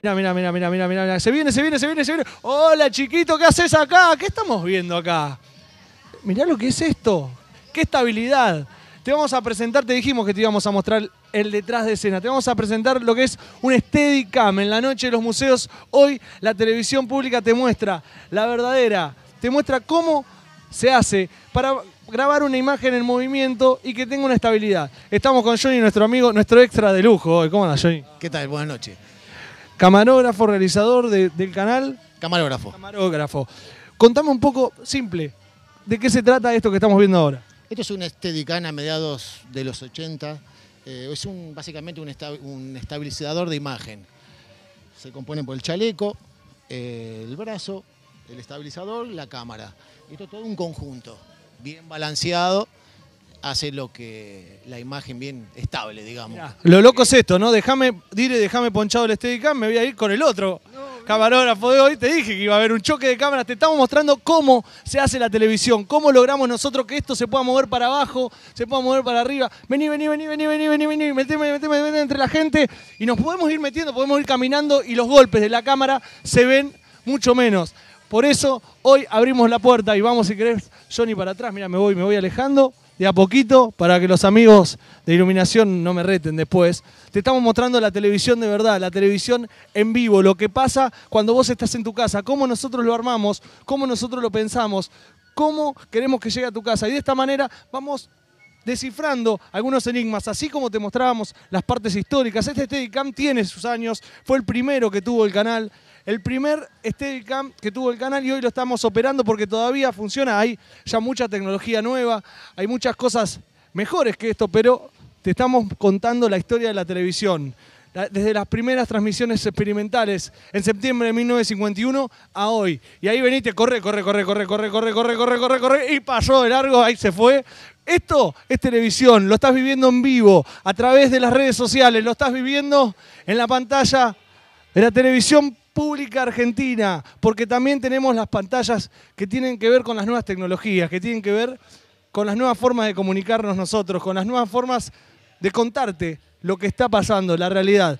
Mira, mira, mira, mira, mira, mira. Se viene, se viene, se viene, se viene. Hola, chiquito, ¿qué haces acá? ¿Qué estamos viendo acá? Mirá lo que es esto. Qué estabilidad. Te vamos a presentar, te dijimos que te íbamos a mostrar el detrás de escena. Te vamos a presentar lo que es un Steadicam en la noche de los museos. Hoy la televisión pública te muestra la verdadera, te muestra cómo se hace para grabar una imagen en movimiento y que tenga una estabilidad. Estamos con Johnny, nuestro amigo, nuestro extra de lujo. ¿Cómo andas, Johnny? ¿Qué tal? Buenas noches camarógrafo, realizador del canal. Camarógrafo. Camarógrafo. Contame un poco, simple, ¿de qué se trata esto que estamos viendo ahora? Esto es un Steadicam a mediados de los 80. Eh, es un, básicamente un, estabilizador de imagen. Se compone por el chaleco, eh, el brazo, el estabilizador, la cámara. Esto es todo un conjunto, bien balanceado hace lo que la imagen bien estable, digamos. lo loco es esto, ¿no? Déjame, dile, déjame ponchado el Steadicam, me voy a ir con el otro. Camarógrafo de hoy, te dije que iba a haber un choque de cámaras, te estamos mostrando cómo se hace la televisión, cómo logramos nosotros que esto se pueda mover para abajo, se pueda mover para arriba. Vení, vení, vení, vení, vení, vení, vení, meteme, meteme, meteme entre la gente y nos podemos ir metiendo, podemos ir caminando y los golpes de la cámara se ven mucho menos. Por eso hoy abrimos la puerta y vamos, si querés, Johnny, para atrás. Mira, me voy, me voy alejando. Y a poquito para que los amigos de iluminación no me reten después. Te estamos mostrando la televisión de verdad, la televisión en vivo, lo que pasa cuando vos estás en tu casa, cómo nosotros lo armamos, cómo nosotros lo pensamos, cómo queremos que llegue a tu casa. Y de esta manera vamos descifrando algunos enigmas, así como te mostrábamos las partes históricas. Este Steadicam tiene sus años, fue el primero que tuvo el canal, el primer Steadicam que tuvo el canal y hoy lo estamos operando porque todavía funciona. Hay ya mucha tecnología nueva, hay muchas cosas mejores que esto, pero te estamos contando la historia de la televisión. Desde las primeras transmisiones experimentales en septiembre de 1951 a hoy. Y ahí veniste, corre, corre, corre, corre, corre, corre, corre, corre, corre, corre, y pasó de largo, ahí se fue. Esto es televisión, lo estás viviendo en vivo, a través de las redes sociales, lo estás viviendo en la pantalla de la televisión pública argentina, porque también tenemos las pantallas que tienen que ver con las nuevas tecnologías, que tienen que ver con las nuevas formas de comunicarnos nosotros, con las nuevas formas de contarte lo que está pasando, la realidad.